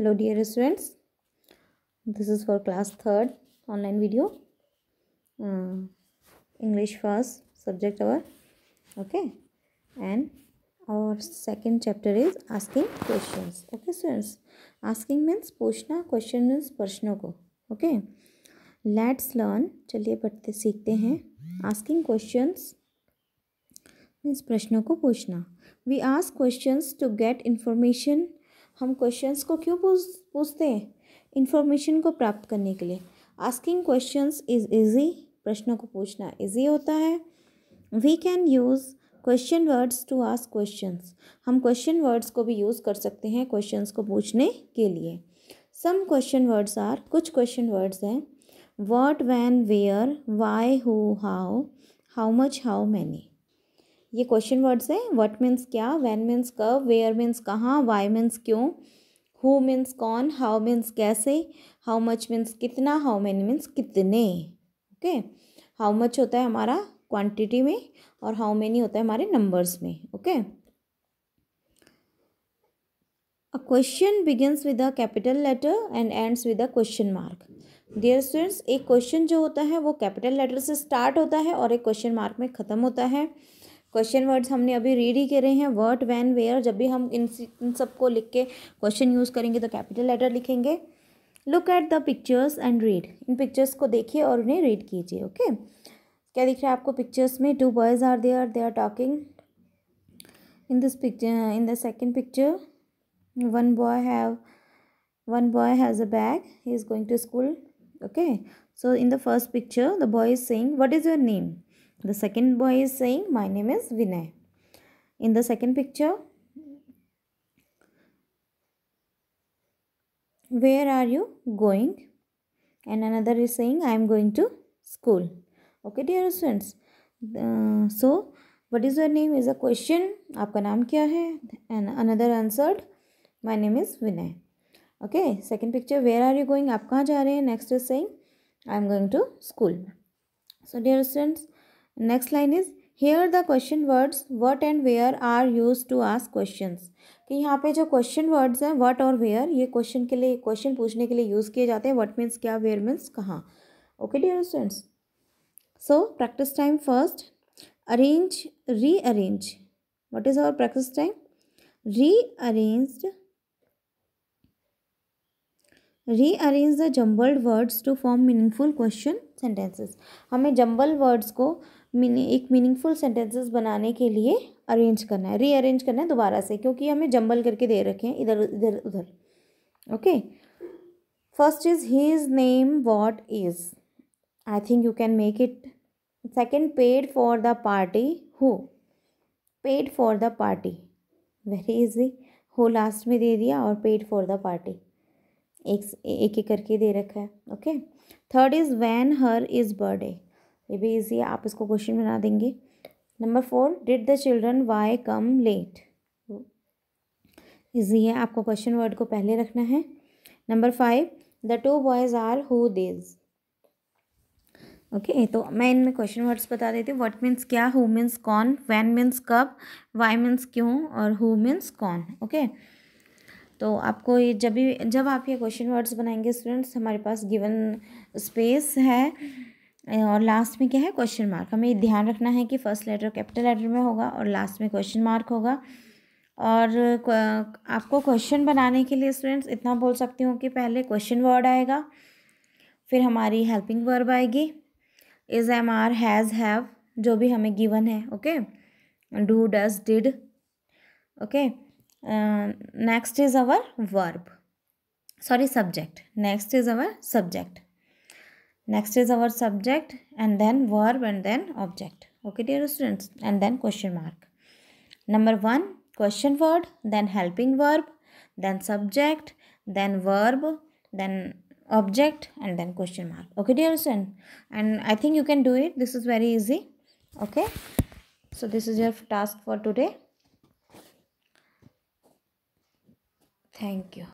Hello dear students this is for class third online video English first subject our okay and और second chapter is asking question okay students asking means पूछना question means प्रश्नों को okay let's learn चलिए पढ़ते सीखते हैं asking question means प्रश्नों को पूछना we ask questions to get information हम क्वेश्चंस को क्यों पूछ पूछते हैं इन्फॉर्मेशन को प्राप्त करने के लिए आस्किंग क्वेश्चंस इज़ इजी प्रश्नों को पूछना इजी होता है we can use question words to ask questions हम क्वेश्चन वर्ड्स को भी यूज़ कर सकते हैं क्वेश्चंस को पूछने के लिए सम क्वेश्चन वर्ड्स आर कुछ क्वेश्चन वर्ड्स हैं what when where why who how how much how many ये क्वेश्चन वर्ड्स है वट मीन्स क्या व्हेन मीन्स कब वेयर मीन्स कहाँ वाई मीन्स क्यों हु मीन्स कौन हाउ मीन्स कैसे हाउ मच मीन्स कितना हाउ मैनी मीन्स कितने ओके हाउ मच होता है हमारा क्वांटिटी में और हाउ मैनी होता है हमारे नंबर्स में okay a question begins with a capital letter and ends with a question mark dear students एक क्वेश्चन जो होता है वो कैपिटल लेटर से स्टार्ट होता है और एक क्वेश्चन मार्क में ख़त्म होता है क्वेश्चन वर्ड्स हमने अभी रीड ही करे हैं वर्ट वैन वेयर जब भी हम इन इन सबको लिख के क्वेश्चन यूज़ करेंगे तो कैपिटल लेटर लिखेंगे look at the pictures and read इन पिक्चर्स को देखिए और उन्हें रीड कीजिए ओके क्या दिख रहा है आपको पिक्चर्स में two boys are they are they are talking in this picture in the second picture one boy have one boy has a bag he is going to school okay so in the first picture the boy is saying what is your name The second boy is saying, My name is Vinay. In the second picture, where are you going? And another is saying, I am going to school. Okay, dear students. Uh, so, what is your name is a question. aapka naam kya hai And another answered, My name is Vinay. okay second picture where are you going aap kahan ja rahe hain next is saying i am going to school so dear students uh, next line is here the question words what and where are use to ask question कि यहाँ पे जो question words हैं what और where ये question के लिए question पूछने के लिए यूज़ किए जाते हैं वट मीन्स क्या वेयर मीन्स कहाँ okay dear students so practice time first arrange what is is practice time rearrange rearrange the jumbled words to form meaningful question sentences हमें जम्बल वर्ड्स को एक meaningful sentences बनाने के लिए arrange करना है rearrange करना है दोबारा से क्योंकि हमें जम्बल करके दे रखे हैं इधर इधर उधर okay first is his name what is I think you can make it second paid for the party who paid for the party very easy हो लास्ट में दे दिया और पेड फॉर द पार्टी एक एक एक करके दे रखा है okay third is when her is birthday ये भी ईजी है आप इसको क्वेश्चन बना देंगे number four did the children why come late easy है आपको क्वेश्चन वर्ड को पहले रखना है number five the two boys are who these okay तो मैं इनमें क्वेश्चन वर्ड्स बता देती हूँ व्हाट मीन्स क्या हु मीन्स कौन वैन मीन्स कब वाई मीन्स क्यों और हु मीन्स कौन ओके okay? तो आपको ये जब भी जब आप ये क्वेश्चन वर्ड्स बनाएंगे स्टूडेंट्स हमारे पास गिवन स्पेस है और लास्ट में क्या है क्वेश्चन मार्क हमें ध्यान रखना है कि फर्स्ट लेटर कैपिटल लेटर में होगा और लास्ट में क्वेश्चन मार्क होगा और आपको क्वेश्चन बनाने के लिए स्टूडेंट्स इतना बोल सकती हूँ कि पहले क्वेश्चन वर्ड आएगा फिर हमारी हेल्पिंग वर्ब आएगी is am are has have जो भी हमें गिवन है okay do does did okay Uh, next is our verb sorry subject next is our subject next is our subject and then verb and then object okay dear students and then question mark number one question word then helping verb then subject then verb then object and then question mark okay dear student and i think you can do it this is very easy okay so this is your task for today thank you